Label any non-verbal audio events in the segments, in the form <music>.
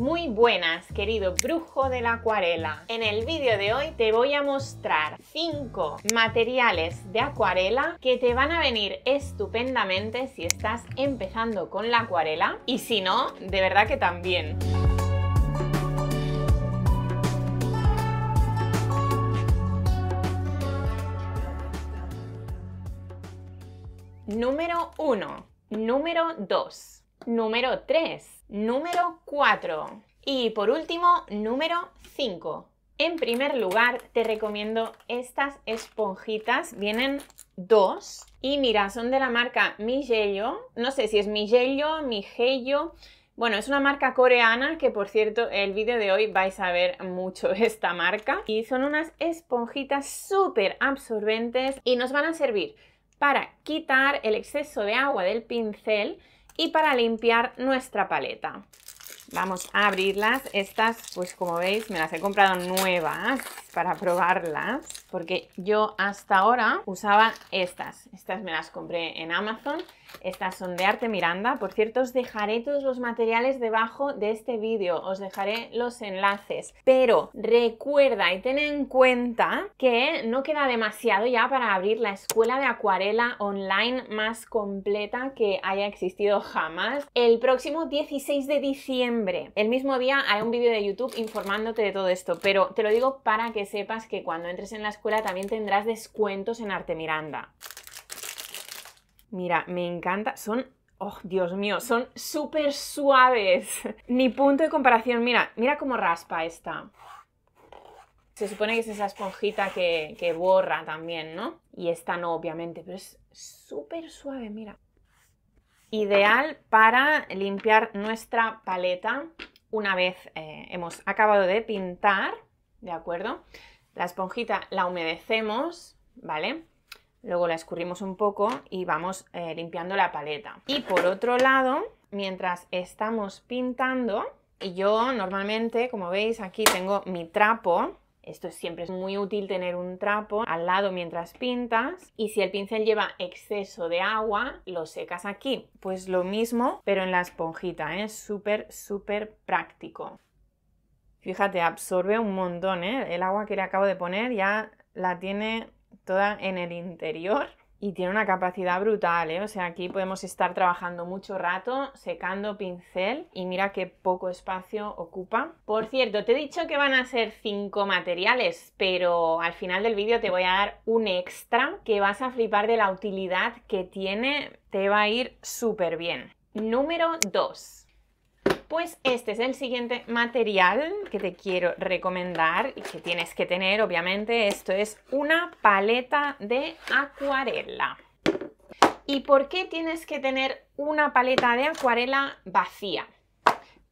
Muy buenas, querido brujo de la acuarela. En el vídeo de hoy te voy a mostrar 5 materiales de acuarela que te van a venir estupendamente si estás empezando con la acuarela y si no, de verdad que también. Número 1, número 2, número 3, número 4. Y por último, número 5. En primer lugar, te recomiendo estas esponjitas. Vienen dos. Y mira, son de la marca Mijello No sé si es mi Mijello Bueno, es una marca coreana que, por cierto, el vídeo de hoy vais a ver mucho <laughs> esta marca. Y son unas esponjitas súper absorbentes y nos van a servir para quitar el exceso de agua del pincel y para limpiar nuestra paleta. Vamos a abrirlas. Estas, pues como veis, me las he comprado nuevas para probarlas, porque yo hasta ahora usaba estas. Estas me las compré en Amazon. Estas son de Arte Miranda. Por cierto, os dejaré todos los materiales debajo de este vídeo. Os dejaré los enlaces. Pero recuerda y ten en cuenta que no queda demasiado ya para abrir la escuela de acuarela online más completa que haya existido jamás. El próximo 16 de diciembre. El mismo día hay un vídeo de YouTube informándote de todo esto. Pero te lo digo para que sepas que cuando entres en la escuela también tendrás descuentos en Arte Miranda. Mira, me encanta, son Oh, Dios mío, son súper suaves. Ni <laughs> punto de comparación. Mira, mira cómo raspa esta. Se supone que es esa esponjita que, borra también, ¿no? Y esta no, obviamente, pero es súper suave, mira. Ideal para limpiar nuestra paleta una vez eh, hemos acabado de pintar. ¿de acuerdo? La esponjita la humedecemos, ¿vale? Luego la escurrimos un poco y vamos eh, limpiando la paleta. Y por otro lado, mientras estamos pintando, y yo normalmente, como veis, aquí tengo mi trapo. Esto siempre es muy útil tener un trapo al lado mientras pintas y si el pincel lleva exceso de agua, lo secas aquí. Pues lo mismo, pero en la esponjita, es ¿eh? súper, súper práctico. Fíjate, absorbe un montón, ¿eh? El agua que le acabo de poner ya la tiene toda en el interior y tiene una capacidad brutal, ¿eh? O sea, aquí podemos estar trabajando mucho rato, secando pincel y mira qué poco espacio ocupa. Por cierto, te he dicho que van a ser cinco materiales, pero al final del vídeo te voy a dar un extra que vas a flipar de la utilidad que tiene, te va a ir súper bien. Número 2 pues este es el siguiente material que te quiero recomendar y que tienes que tener, obviamente. Esto es una paleta de acuarela. ¿Y por qué tienes que tener una paleta de acuarela vacía?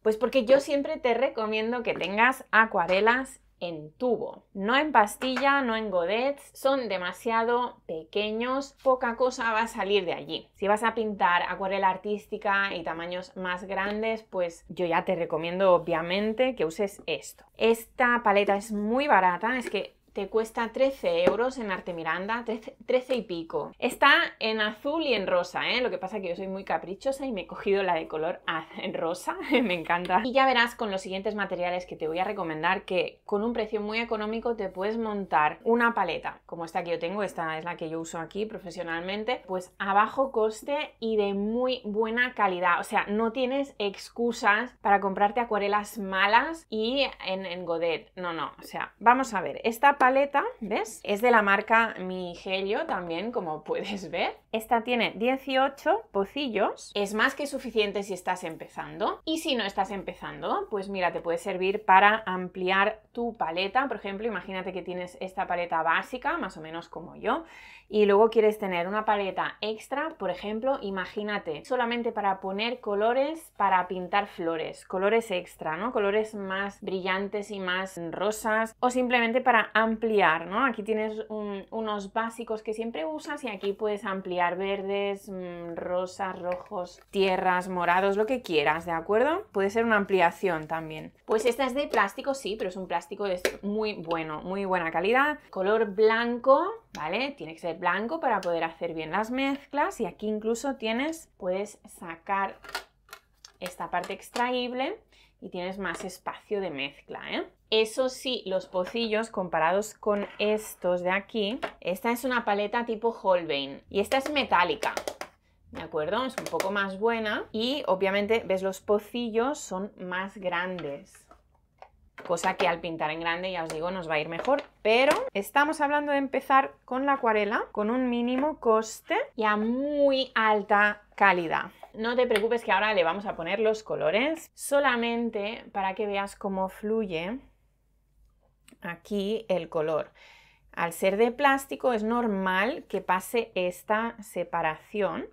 Pues porque yo siempre te recomiendo que tengas acuarelas en tubo, no en pastilla, no en godets, son demasiado pequeños, poca cosa va a salir de allí. Si vas a pintar acuarela artística y tamaños más grandes, pues yo ya te recomiendo obviamente que uses esto. Esta paleta es muy barata, es que te cuesta 13 euros en Artemiranda Miranda, 13, y pico. Está en azul y en rosa, ¿eh? lo que pasa que yo soy muy caprichosa y me he cogido la de color en rosa, <laughs> me encanta. Y ya verás con los siguientes materiales que te voy a recomendar que con un precio muy económico te puedes montar una paleta, como esta que yo tengo, esta es la que yo uso aquí profesionalmente, pues a bajo coste y de muy buena calidad, o sea, no tienes excusas para comprarte acuarelas malas y en, en Godet, no, no, o sea, vamos a ver, esta paleta, ¿ves? Es de la marca Migelio también, como <laughs> puedes ver. Esta tiene 18 pocillos. Es más que suficiente si estás empezando. Y si no estás empezando, pues mira, te puede servir para ampliar tu paleta. Por ejemplo, imagínate que tienes esta paleta básica, más o menos como yo, y luego quieres tener una paleta extra, por ejemplo, imagínate, solamente para poner colores para pintar flores, colores extra, ¿no? Colores más brillantes y más rosas, o simplemente para ampliar ampliar, ¿no? Aquí tienes unos básicos que siempre usas y aquí puedes ampliar verdes, mm, rosas, rojos, tierras, morados, lo que quieras, ¿de acuerdo? Puede ser una ampliación también. Pues esta es de plástico, sí, pero es un plástico de muy bueno, muy buena calidad. Color blanco, ¿vale? Tiene que ser blanco para poder hacer bien las mezclas y aquí incluso tienes, puedes sacar esta parte extraíble y tienes más espacio de mezcla, ¿eh? Eso sí, los pocillos comparados con estos de aquí, esta es una paleta tipo Holbein y esta es metálica. ¿De acuerdo? Es un poco más buena y obviamente, ves, los pocillos son más grandes cosa que al pintar en grande, ya os digo, nos va a ir mejor. Pero estamos hablando de empezar con la acuarela, con un mínimo coste y a muy alta calidad. No te preocupes que ahora le vamos a poner los colores, solamente para que veas cómo fluye aquí el color. Al ser de plástico es normal que pase esta separación,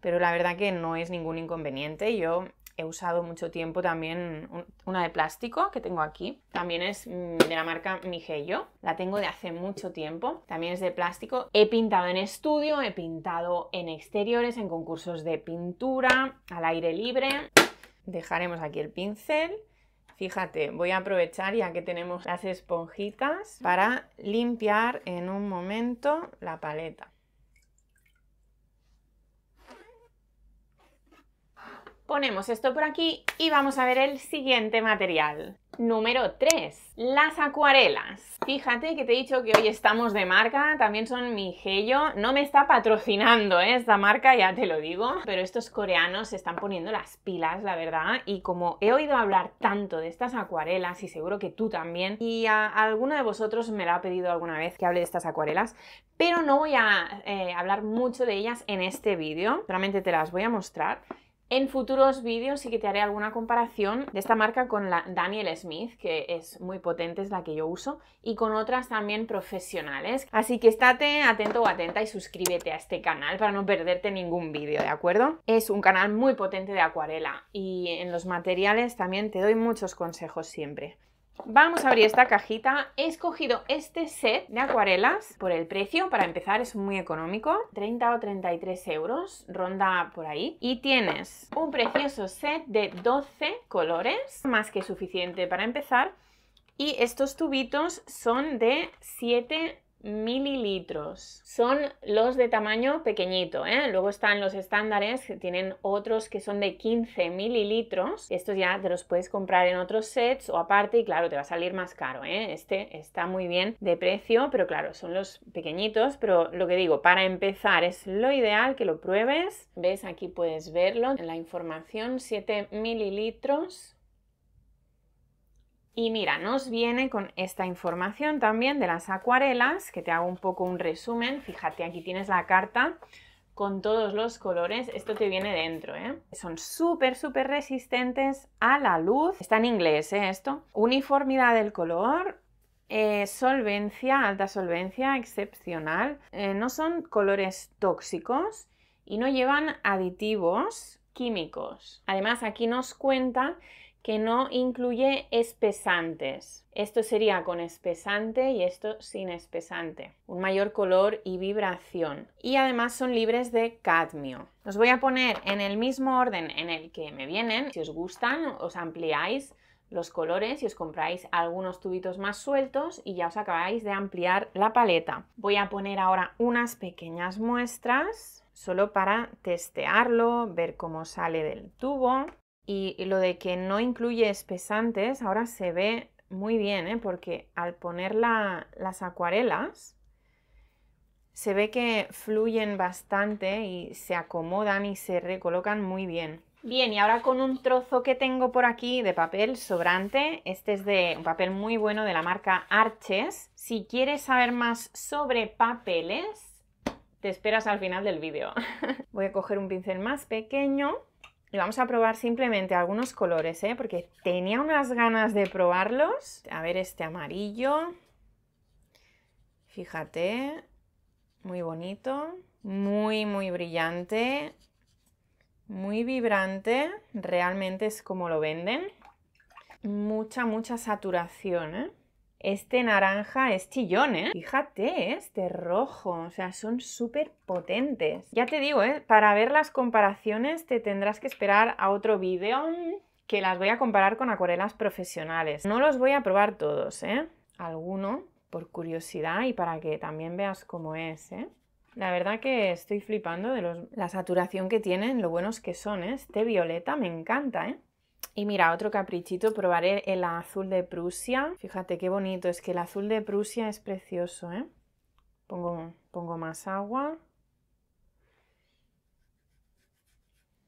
pero la verdad que no es ningún inconveniente. Yo he usado mucho tiempo también una de plástico que tengo aquí. También es mm, de la marca Mijello, La tengo de hace mucho tiempo. También es de plástico. He pintado en estudio, he pintado en exteriores, en concursos de pintura, al aire libre. Dejaremos aquí el pincel. Fíjate, voy a aprovechar ya que tenemos las esponjitas para limpiar en un momento la paleta. Ponemos esto por aquí y vamos a ver el siguiente material número 3, las acuarelas. Fíjate que te he dicho que hoy estamos de marca, también son mi gello. No me está patrocinando ¿eh? esta marca, ya te lo digo, pero estos coreanos se están poniendo las pilas, la verdad. Y como he oído hablar tanto de estas acuarelas, y seguro que tú también, y a, alguno de vosotros me lo ha pedido alguna vez que hable de estas acuarelas, pero no voy a eh, hablar mucho de ellas en este vídeo, solamente te las voy a mostrar. En futuros vídeos sí que te haré alguna comparación de esta marca con la Daniel Smith, que es muy potente, es la que yo uso, y con otras también profesionales. Así que estate atento o atenta y suscríbete a este canal para no perderte ningún vídeo, ¿de acuerdo? Es un canal muy potente de acuarela y en los materiales también te doy muchos consejos siempre. Vamos a abrir esta cajita. He escogido este set de acuarelas por el precio. Para empezar es muy económico. 30 o 33 euros. Ronda por ahí. Y tienes un precioso set de 12 colores. Más que suficiente para empezar. Y estos tubitos son de 7 mililitros. Son los de tamaño pequeñito, ¿eh? Luego están los estándares, que tienen otros que son de 15 mililitros. Estos ya te los puedes comprar en otros sets o aparte y claro, te va a salir más caro, ¿eh? Este está muy bien de precio, pero claro, son los pequeñitos, pero lo que digo, para empezar es lo ideal que lo pruebes. ¿Ves? Aquí puedes verlo en la información, 7 mililitros y mira, nos viene con esta información también de las acuarelas, que te hago un poco un resumen. Fíjate, aquí tienes la carta con todos los colores. Esto te viene dentro, ¿eh? Son súper, súper resistentes a la luz. Está en inglés, ¿eh? Esto. Uniformidad del color, eh, solvencia, alta solvencia, excepcional. Eh, no son colores tóxicos y no llevan aditivos químicos. Además, aquí nos cuenta que no incluye espesantes. Esto sería con espesante y esto sin espesante. Un mayor color y vibración. Y además son libres de cadmio. Los voy a poner en el mismo orden en el que me vienen. Si os gustan, os ampliáis los colores y os compráis algunos tubitos más sueltos y ya os acabáis de ampliar la paleta. Voy a poner ahora unas pequeñas muestras solo para testearlo, ver cómo sale del tubo. Y, lo de que no incluye espesantes ahora se ve muy bien, ¿eh? porque al poner las acuarelas se ve que fluyen bastante y se acomodan y se recolocan muy bien. Bien, y ahora con un trozo que tengo por aquí de papel sobrante, este es de un papel muy bueno de la marca Arches. Si quieres saber más sobre papeles, te esperas al final del vídeo. <laughs> Voy a coger un pincel más pequeño y vamos a probar simplemente algunos colores, ¿eh? porque tenía unas ganas de probarlos. A ver este amarillo. Fíjate, muy bonito, muy, muy brillante, muy vibrante. Realmente es como lo venden. Mucha, mucha saturación, ¿eh? Este naranja es chillón, ¿eh? Fíjate, ¿eh? este rojo, o sea, son súper potentes. Ya te digo, ¿eh? Para ver las comparaciones te tendrás que esperar a otro vídeo que las voy a comparar con acuarelas profesionales. No los voy a probar todos, ¿eh? Alguno, por curiosidad y para que también veas cómo es, ¿eh? La verdad que estoy flipando de los... la saturación que tienen, lo buenos que son, ¿eh? Este violeta me encanta, ¿eh? Y mira, otro caprichito, probaré el azul de Prusia. Fíjate qué bonito, es que el azul de Prusia es precioso, ¿eh? Pongo, más agua.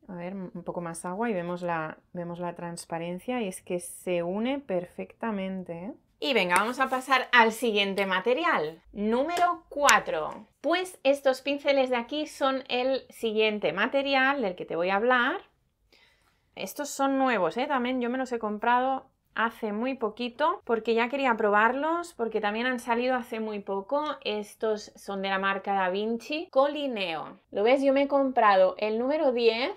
A ver, un poco más agua y vemos la, vemos la transparencia y es que se une perfectamente. ¿eh? Y venga, vamos a pasar al siguiente material. Número 4. Pues estos pinceles de aquí son el siguiente material del que te voy a hablar. Estos son nuevos, ¿eh? También yo me los he comprado hace muy poquito porque ya quería probarlos porque también han salido hace muy poco estos son de la marca Da Vinci Colineo lo ves yo me he comprado el número 10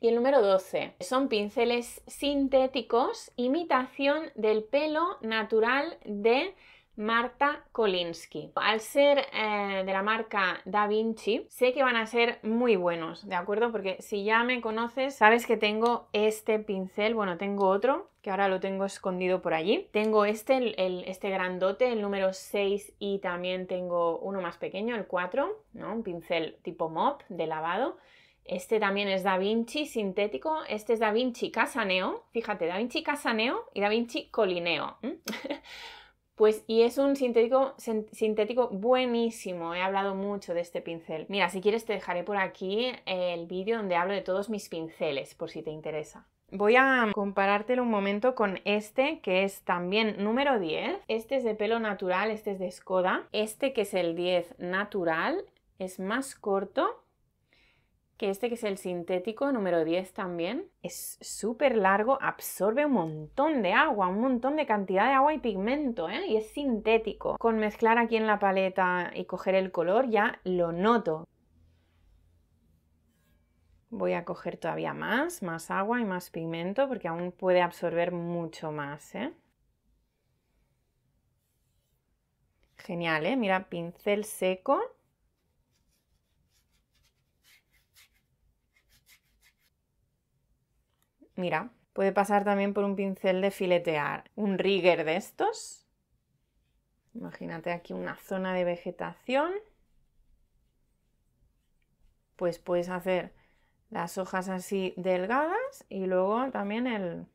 y el número 12 son pinceles sintéticos imitación del pelo natural de Marta Kolinsky. Al ser eh, de la marca Da Vinci, sé que van a ser muy buenos, ¿de acuerdo? Porque si ya me conoces, sabes que tengo este pincel, bueno, tengo otro, que ahora lo tengo escondido por allí. Tengo este, este grandote, el número 6, y también tengo uno más pequeño, el 4, ¿no? Un pincel tipo mop de lavado. Este también es Da Vinci sintético. Este es Da Vinci Casaneo. Fíjate, Da Vinci Casaneo y Da Vinci Colineo. <laughs> Pues, y es un sintético, sintético buenísimo, he hablado mucho de este pincel. Mira, si quieres te dejaré por aquí el vídeo donde hablo de todos mis pinceles, por si te interesa. Voy a comparártelo un momento con este, que es también número 10. Este es de pelo natural, este es de Skoda. Este, que es el 10 natural, es más corto que este que es el sintético número 10 también. Es súper largo, absorbe un montón de agua, un montón de cantidad de agua y pigmento, ¿eh? Y es sintético. Con mezclar aquí en la paleta y coger el color ya lo noto. Voy a coger todavía más, más agua y más pigmento porque aún puede absorber mucho más, ¿eh? Genial, ¿eh? Mira, pincel seco Mira, puede pasar también por un pincel de filetear. Un rigger de estos. Imagínate aquí una zona de vegetación. Pues puedes hacer las hojas así delgadas y luego también el,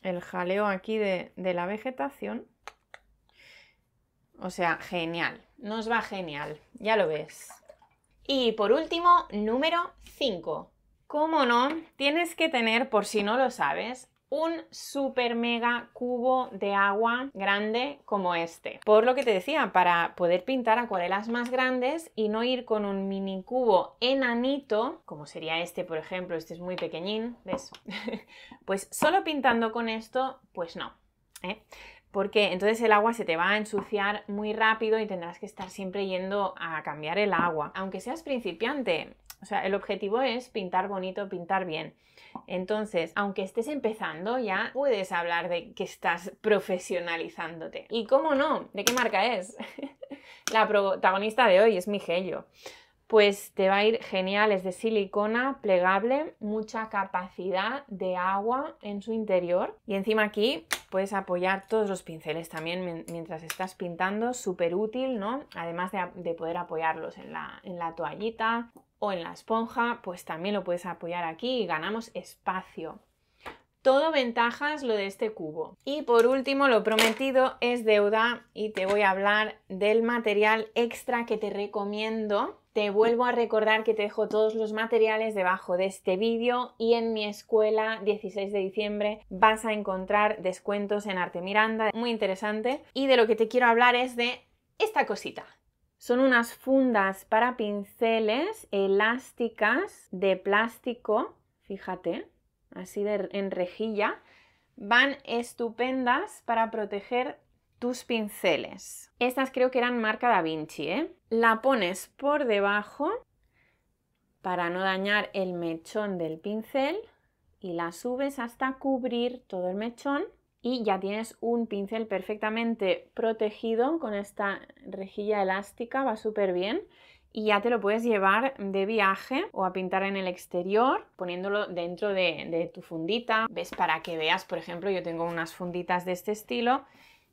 el jaleo aquí de, de la vegetación. O sea, genial. Nos va genial, ya lo ves. Y por último, número 5. ¿Cómo no, tienes que tener, por si no lo sabes, un super mega cubo de agua grande como este. Por lo que te decía, para poder pintar acuarelas más grandes y no ir con un mini cubo enanito, como sería este, por ejemplo, este es muy pequeñín, ¿ves? <laughs> pues solo pintando con esto, pues no. ¿eh? porque entonces el agua se te va a ensuciar muy rápido y tendrás que estar siempre yendo a cambiar el agua. Aunque seas principiante, o sea, el objetivo es pintar bonito, pintar bien. Entonces, aunque estés empezando, ya puedes hablar de que estás profesionalizándote. ¿Y cómo no? ¿De qué marca es? <laughs> La protagonista de hoy es Migello. pues te va a ir genial, es de silicona, plegable, mucha capacidad de agua en su interior y encima aquí puedes apoyar todos los pinceles también mientras estás pintando, súper útil, ¿no? Además de, poder apoyarlos en la, en la, toallita o en la esponja, pues también lo puedes apoyar aquí y ganamos espacio. Todo ventajas lo de este cubo. Y por último, lo prometido es deuda y te voy a hablar del material extra que te recomiendo. Te vuelvo a recordar que te dejo todos los materiales debajo de este vídeo y en mi escuela 16 de diciembre vas a encontrar descuentos en Arte Miranda, muy interesante. Y de lo que te quiero hablar es de esta cosita. Son unas fundas para pinceles elásticas de plástico, fíjate, así de, en rejilla. Van estupendas para proteger tus pinceles. Estas creo que eran marca Da Vinci, ¿eh? La pones por debajo para no dañar el mechón del pincel y la subes hasta cubrir todo el mechón y ya tienes un pincel perfectamente protegido con esta rejilla elástica, va súper bien y ya te lo puedes llevar de viaje o a pintar en el exterior poniéndolo dentro de, tu fundita. ¿Ves? Para que veas, por ejemplo, yo tengo unas funditas de este estilo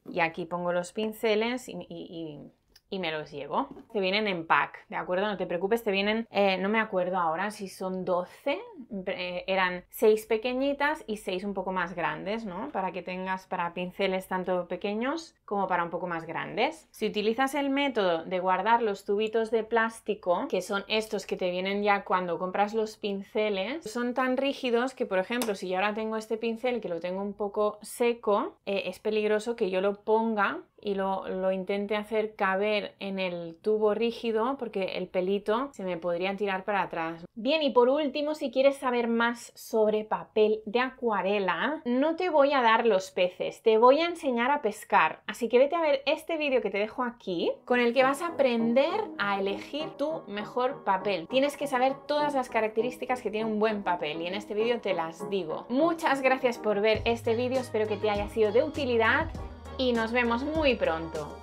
y aquí pongo los pinceles y y me los llevo. Te vienen en pack, ¿de acuerdo? No te preocupes, te vienen, eh, no me acuerdo ahora si son 12, eh, eran 6 pequeñitas y 6 un poco más grandes, ¿no? Para que tengas para pinceles tanto pequeños como para un poco más grandes. Si utilizas el método de guardar los tubitos de plástico, que son estos que te vienen ya cuando compras los pinceles, son tan rígidos que, por ejemplo, si yo ahora tengo este pincel que lo tengo un poco seco, eh, es peligroso que yo lo ponga y lo, lo, intente hacer caber en el tubo rígido porque el pelito se me podría tirar para atrás. Bien, y por último, si quieres saber más sobre papel de acuarela, no te voy a dar los peces, te voy a enseñar a pescar. Así que vete a ver este vídeo que te dejo aquí, con el que vas a aprender a elegir tu mejor papel. Tienes que saber todas las características que tiene un buen papel y en este vídeo te las digo. Muchas gracias por ver este vídeo, espero que te haya sido de utilidad y nos vemos muy pronto.